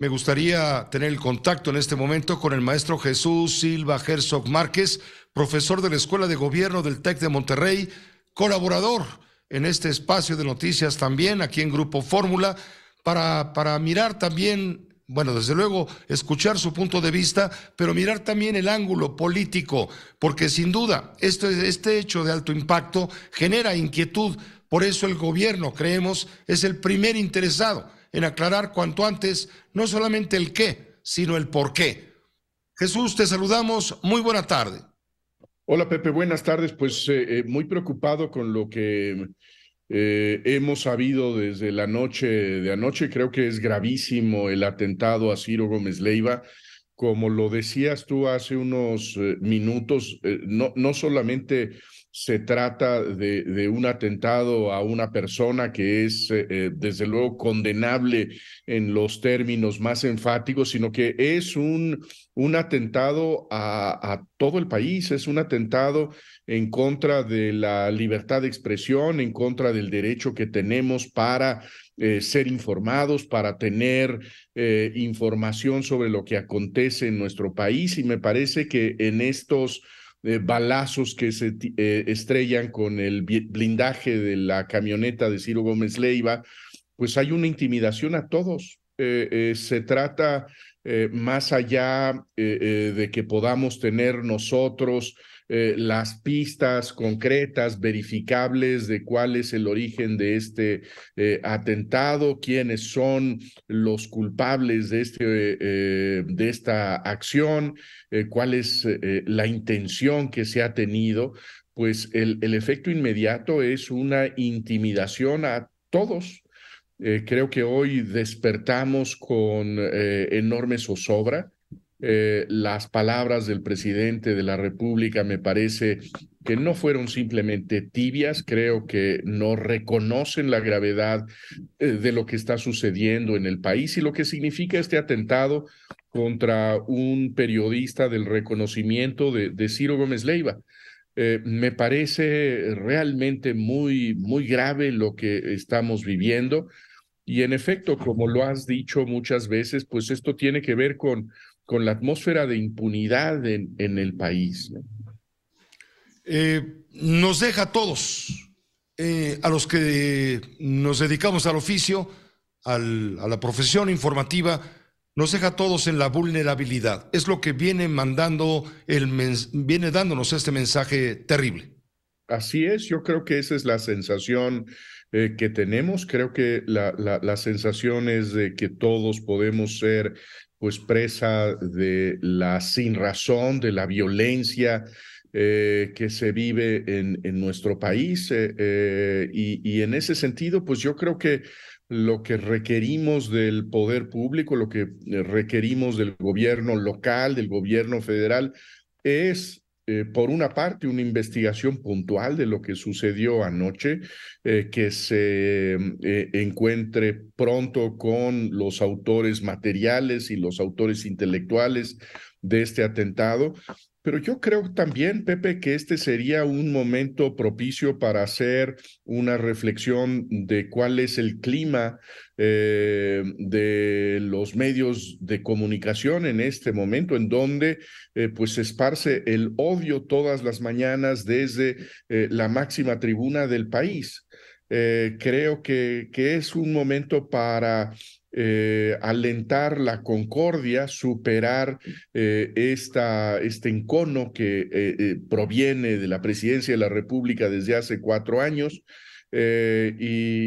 Me gustaría tener el contacto en este momento con el maestro Jesús Silva Herzog Márquez, profesor de la Escuela de Gobierno del TEC de Monterrey, colaborador en este espacio de noticias también, aquí en Grupo Fórmula, para, para mirar también, bueno, desde luego, escuchar su punto de vista, pero mirar también el ángulo político, porque sin duda este hecho de alto impacto genera inquietud. Por eso el gobierno, creemos, es el primer interesado en aclarar cuanto antes no solamente el qué, sino el por qué. Jesús, te saludamos. Muy buena tarde. Hola Pepe, buenas tardes. Pues eh, eh, muy preocupado con lo que eh, hemos sabido desde la noche de anoche. Creo que es gravísimo el atentado a Ciro Gómez Leiva. Como lo decías tú hace unos minutos, no, no solamente se trata de, de, un atentado a una persona que es, eh, eh, desde luego, condenable en los términos más enfáticos, sino que es un, un atentado a, todo el país, es un atentado en contra de la libertad de expresión, en contra del derecho que tenemos para eh, ser informados, para tener información sobre lo que acontece en nuestro país. Y me parece que en estos balazos que se eh, estrellan con el blindaje de la camioneta de Ciro Gómez Leiva, pues hay una intimidación a todos. Eh, eh, se trata eh, más allá de que podamos tener nosotros las pistas concretas, verificables de cuál es el origen de este atentado, quiénes son los culpables de, este, de esta acción, cuál es la intención que se ha tenido, pues el efecto inmediato es una intimidación a todos eh, creo que hoy despertamos con eh, enorme zozobra. Eh, las palabras del presidente de la República me parece que no fueron simplemente tibias, creo que no reconocen la gravedad de lo que está sucediendo en el país y lo que significa este atentado contra un periodista del reconocimiento de Ciro Gómez Leiva. Eh, me parece realmente muy, muy grave lo que estamos viviendo. Y en efecto, como lo has dicho muchas veces, pues esto tiene que ver con, con la atmósfera de impunidad en, en el país. Eh, nos deja a todos, eh, a los que nos dedicamos al oficio, al, a la profesión informativa, nos deja a todos en la vulnerabilidad. Es lo que viene mandando, el viene dándonos este mensaje terrible. Así es, yo creo que esa es la sensación eh, que tenemos. Creo que la, sensación es de que todos podemos ser pues presa de la sin razón, de la violencia, eh, que se vive en, nuestro país. Eh, eh, y, en ese sentido, pues yo creo que lo que requerimos del poder público, lo que requerimos del gobierno local, del gobierno federal, es por una parte, una investigación puntual de lo que sucedió anoche, que se mm, encuentre pronto con los autores materiales y los autores intelectuales de este atentado. Pero yo creo también, Pepe, que este sería un momento propicio para hacer una reflexión de cuál es el clima eh, de los medios de comunicación en este momento, en donde eh, pues se esparce el odio todas las mañanas desde eh, la máxima tribuna del país. creo que, que es un momento para eh, alentar la concordia, superar eh, esta, este encono que eh, proviene de la presidencia de la República desde hace cuatro años, eh,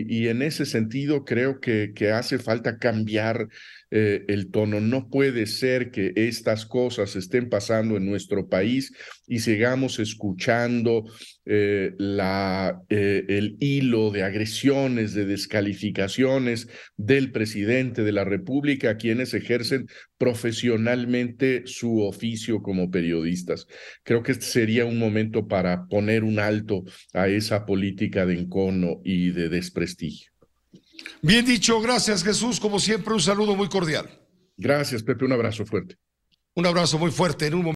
y, en ese sentido creo que, hace falta cambiar eh, el tono. No puede ser que estas cosas estén pasando en nuestro país y sigamos escuchando eh, el hilo de agresiones, de descalificaciones del presidente de la República, quienes ejercen profesionalmente su oficio como periodistas. Creo que este sería un momento para poner un alto a esa política de encono y de desprestigio. Bien dicho, gracias Jesús, como siempre un saludo muy cordial. Gracias Pepe, un abrazo fuerte. Un abrazo muy fuerte en un momento.